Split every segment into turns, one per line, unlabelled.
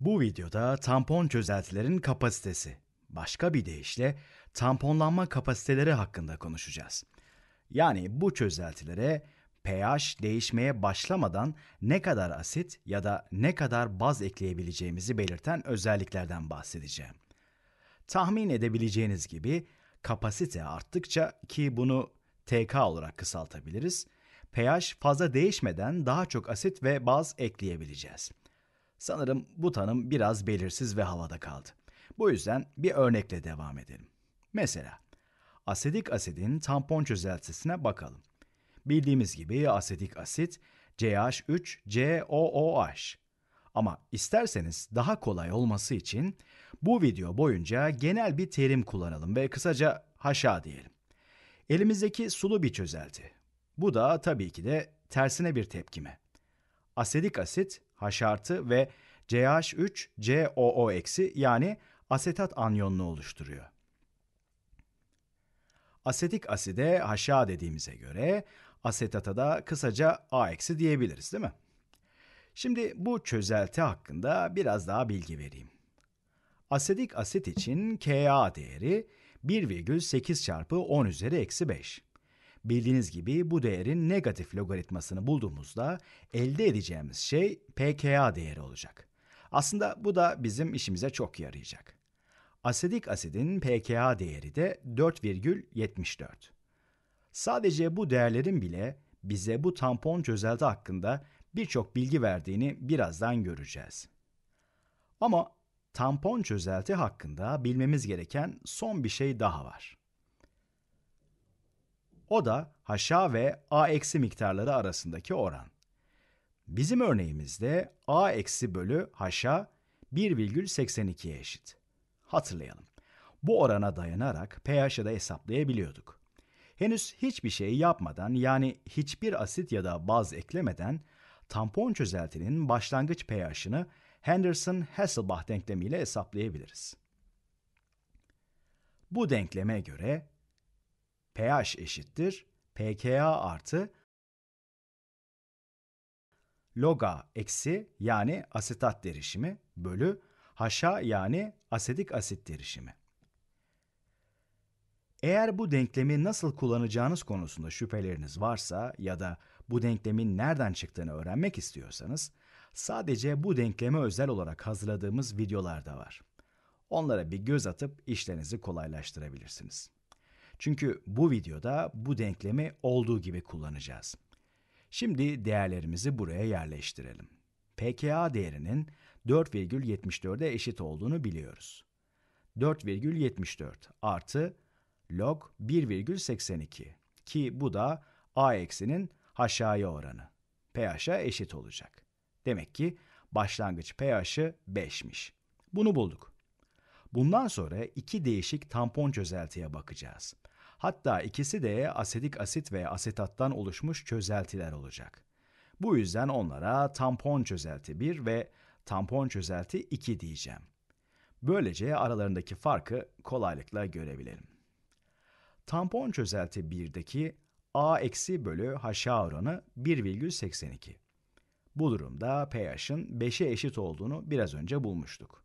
Bu videoda tampon çözeltilerin kapasitesi, başka bir deyişle tamponlanma kapasiteleri hakkında konuşacağız. Yani bu çözeltilere pH değişmeye başlamadan ne kadar asit ya da ne kadar baz ekleyebileceğimizi belirten özelliklerden bahsedeceğim. Tahmin edebileceğiniz gibi kapasite arttıkça ki bunu TK olarak kısaltabiliriz, pH fazla değişmeden daha çok asit ve baz ekleyebileceğiz. Sanırım bu tanım biraz belirsiz ve havada kaldı. Bu yüzden bir örnekle devam edelim. Mesela asetik asidin tampon çözeltisine bakalım. Bildiğimiz gibi asetik asit CH3COOH. Ama isterseniz daha kolay olması için bu video boyunca genel bir terim kullanalım ve kısaca haşa diyelim. Elimizdeki sulu bir çözelti. Bu da tabii ki de tersine bir tepkime. Asetik asit Haşartı ve CH3COO- yani asetat anyonunu oluşturuyor. Asetik aside HA dediğimize göre asetata da kısaca A- diyebiliriz değil mi? Şimdi bu çözelti hakkında biraz daha bilgi vereyim. Asetik asit için Ka değeri 1,8 çarpı 10 üzeri eksi 5. Bildiğiniz gibi bu değerin negatif logaritmasını bulduğumuzda elde edeceğimiz şey pKa değeri olacak. Aslında bu da bizim işimize çok yarayacak. Asidik asidin pKa değeri de 4,74. Sadece bu değerlerin bile bize bu tampon çözelti hakkında birçok bilgi verdiğini birazdan göreceğiz. Ama tampon çözelti hakkında bilmemiz gereken son bir şey daha var. O da haşa ve a eksi miktarları arasındaki oran. Bizim örneğimizde a eksi bölü haşa 1,82'ye eşit. Hatırlayalım. Bu orana dayanarak pH'ı da hesaplayabiliyorduk. Henüz hiçbir şey yapmadan yani hiçbir asit ya da baz eklemeden tampon çözeltinin başlangıç pH'ını Henderson-Hasselbalch denklemiyle hesaplayabiliriz. Bu denkleme göre pH eşittir pKa artı loga eksi yani asetat derişimi bölü haşa yani asetik asit derişimi. Eğer bu denklemi nasıl kullanacağınız konusunda şüpheleriniz varsa ya da bu denklemin nereden çıktığını öğrenmek istiyorsanız sadece bu denkleme özel olarak hazırladığımız videolar da var. Onlara bir göz atıp işlerinizi kolaylaştırabilirsiniz. Çünkü bu videoda bu denklemi olduğu gibi kullanacağız. Şimdi değerlerimizi buraya yerleştirelim. PKA değerinin 4,74'e eşit olduğunu biliyoruz. 4,74 artı log 1,82 ki bu da a eksinin aşağıya oranı. pH'a eşit olacak. Demek ki başlangıç pH'ı 5'miş. Bunu bulduk. Bundan sonra iki değişik tampon çözeltiye bakacağız. Hatta ikisi de asetik asit ve asetattan oluşmuş çözeltiler olacak. Bu yüzden onlara tampon çözelti 1 ve tampon çözelti 2 diyeceğim. Böylece aralarındaki farkı kolaylıkla görebilelim. Tampon çözelti 1'deki A eksi bölü HA oranı 1,82. Bu durumda pH'ın 5'e eşit olduğunu biraz önce bulmuştuk.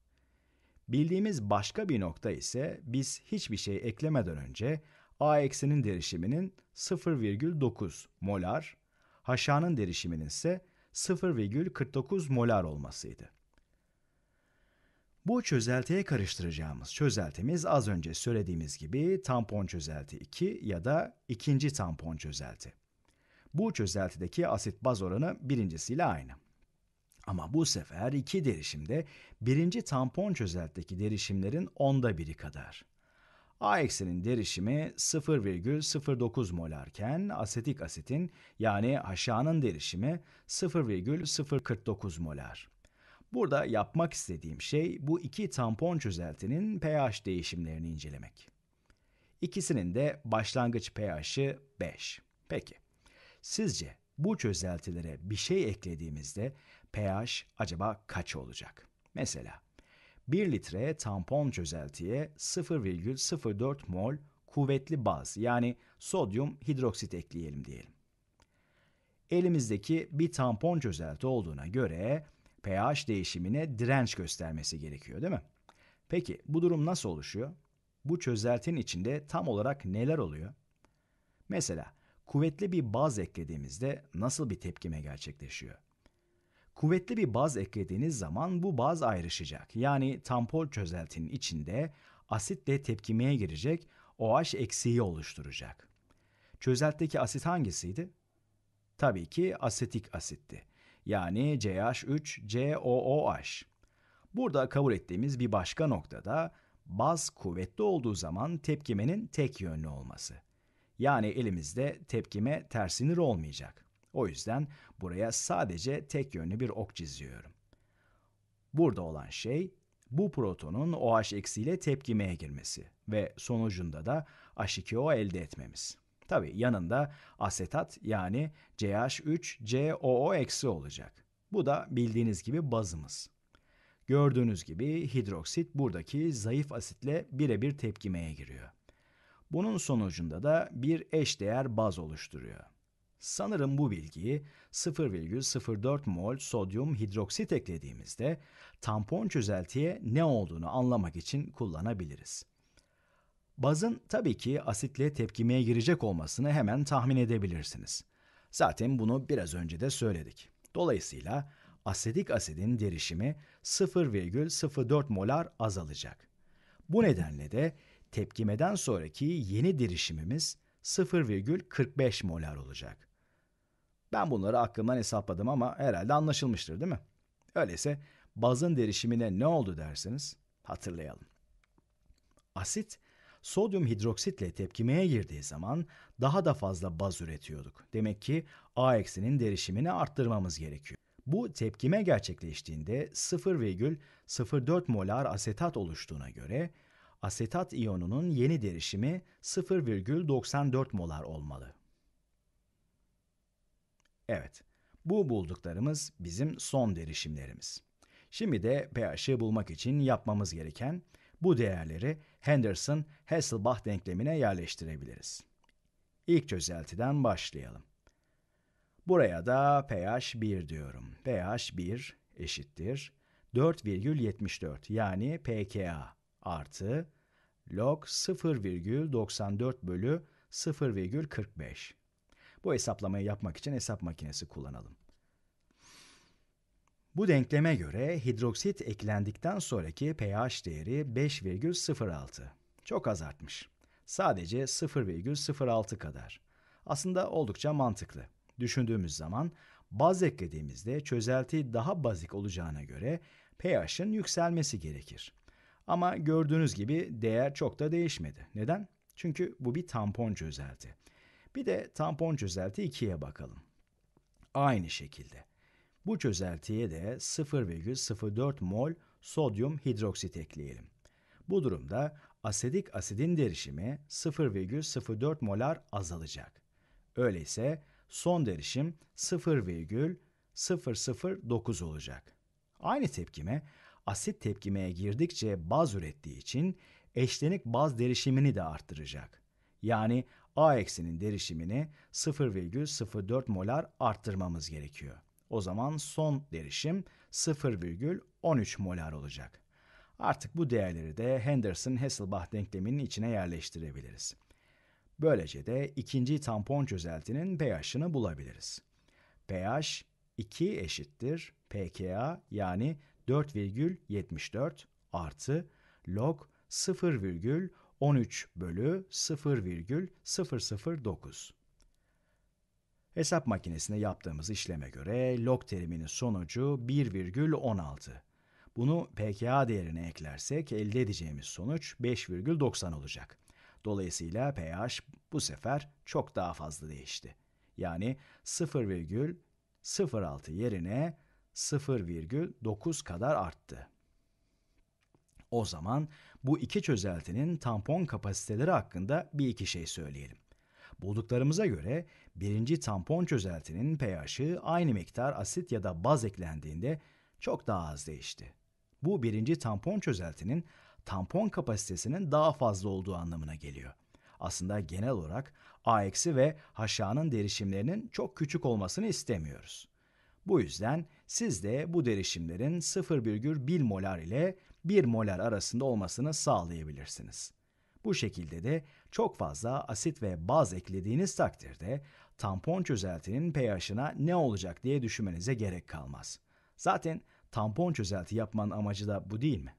Bildiğimiz başka bir nokta ise biz hiçbir şey eklemeden önce A eksenin derişiminin 0,9 molar, haşanın derişiminin ise 0,49 molar olmasıydı. Bu çözeltiye karıştıracağımız çözeltimiz az önce söylediğimiz gibi tampon çözelti 2 ya da ikinci tampon çözelti. Bu çözeltideki asit baz oranı birincisiyle aynı. Ama bu sefer iki derişimde birinci tampon çözeltideki derişimlerin onda biri kadar. A eksenin derişimi 0,09 molarken asetik asitin yani aşağının derişimi 0,049 molar. Burada yapmak istediğim şey bu iki tampon çözeltinin pH değişimlerini incelemek. İkisinin de başlangıç pH'i 5. Peki, sizce bu çözeltilere bir şey eklediğimizde pH acaba kaç olacak? Mesela 1 litre tampon çözeltiye 0,04 mol kuvvetli baz yani sodyum hidroksit ekleyelim diyelim. Elimizdeki bir tampon çözelti olduğuna göre pH değişimine direnç göstermesi gerekiyor değil mi? Peki bu durum nasıl oluşuyor? Bu çözeltinin içinde tam olarak neler oluyor? Mesela kuvvetli bir baz eklediğimizde nasıl bir tepkime gerçekleşiyor? Kuvvetli bir baz eklediğiniz zaman bu baz ayrışacak. Yani tampol çözeltinin içinde asitle tepkimeye girecek OH eksiği oluşturacak. Çözeltteki asit hangisiydi? Tabii ki asetik asitti. Yani CH3COOH. Burada kabul ettiğimiz bir başka noktada baz kuvvetli olduğu zaman tepkimenin tek yönlü olması. Yani elimizde tepkime tersinir olmayacak. O yüzden buraya sadece tek yönlü bir ok çiziyorum. Burada olan şey bu protonun OH ile tepkimeye girmesi ve sonucunda da H2O elde etmemiz. Tabi yanında asetat yani CH3COO eksi olacak. Bu da bildiğiniz gibi bazımız. Gördüğünüz gibi hidroksit buradaki zayıf asitle birebir tepkimeye giriyor. Bunun sonucunda da bir eşdeğer baz oluşturuyor. Sanırım bu bilgiyi 0,04 mol sodyum hidroksit eklediğimizde tampon çözeltiye ne olduğunu anlamak için kullanabiliriz. Bazın tabii ki asitle tepkimeye girecek olmasını hemen tahmin edebilirsiniz. Zaten bunu biraz önce de söyledik. Dolayısıyla asetik asidin derişimi 0,04 molar azalacak. Bu nedenle de tepkimeden sonraki yeni derişimimiz 0,45 molar olacak. Ben bunları aklımdan hesapladım ama herhalde anlaşılmıştır değil mi? Öyleyse bazın derişimine ne oldu derseniz hatırlayalım. Asit sodyum hidroksitle tepkimeye girdiği zaman daha da fazla baz üretiyorduk. Demek ki A eksinin derişimini arttırmamız gerekiyor. Bu tepkime gerçekleştiğinde 0,04 molar asetat oluştuğuna göre asetat iyonunun yeni derişimi 0,94 molar olmalı. Evet, bu bulduklarımız bizim son derişimlerimiz. Şimdi de pH'i bulmak için yapmamız gereken bu değerleri Henderson-Hasselbalch denklemine yerleştirebiliriz. İlk çözeltiden başlayalım. Buraya da pH 1 diyorum. pH 1 eşittir 4,74 yani pKa artı log 0,94 bölü 0,45 bu hesaplamayı yapmak için hesap makinesi kullanalım. Bu denkleme göre hidroksit eklendikten sonraki pH değeri 5,06. Çok az artmış. Sadece 0,06 kadar. Aslında oldukça mantıklı. Düşündüğümüz zaman baz eklediğimizde çözelti daha bazik olacağına göre pH'in yükselmesi gerekir. Ama gördüğünüz gibi değer çok da değişmedi. Neden? Çünkü bu bir tampon çözelti. Bir de tampon çözelti 2'ye bakalım. Aynı şekilde. Bu çözeltiye de 0,04 mol sodyum hidroksit ekleyelim. Bu durumda asetik asidin derişimi 0,04 molar azalacak. Öyleyse son derişim 0,009 olacak. Aynı tepkime asit tepkimeye girdikçe baz ürettiği için eşlenik baz derişimini de arttıracak. Yani A eksinin derişimini 0,04 molar arttırmamız gerekiyor. O zaman son derişim 0,13 molar olacak. Artık bu değerleri de henderson Hasselbach denkleminin içine yerleştirebiliriz. Böylece de ikinci tampon çözeltinin pH'ını bulabiliriz. pH 2 eşittir pKa yani 4,74 artı log 0,13 13 bölü 0,009. Hesap makinesine yaptığımız işleme göre log teriminin sonucu 1,16. Bunu pKa değerine eklersek elde edeceğimiz sonuç 5,90 olacak. Dolayısıyla pH bu sefer çok daha fazla değişti. Yani 0,06 yerine 0,9 kadar arttı. O zaman bu iki çözeltinin tampon kapasiteleri hakkında bir iki şey söyleyelim. Bulduklarımıza göre birinci tampon çözeltinin pH'i aynı miktar asit ya da baz eklendiğinde çok daha az değişti. Bu birinci tampon çözeltinin tampon kapasitesinin daha fazla olduğu anlamına geliyor. Aslında genel olarak A- ve HA'nın derişimlerinin çok küçük olmasını istemiyoruz. Bu yüzden siz de bu derişimlerin 0,1 molar ile 1 molar arasında olmasını sağlayabilirsiniz. Bu şekilde de çok fazla asit ve baz eklediğiniz takdirde tampon çözeltinin pH'ına ne olacak diye düşünmenize gerek kalmaz. Zaten tampon çözelti yapmanın amacı da bu değil mi?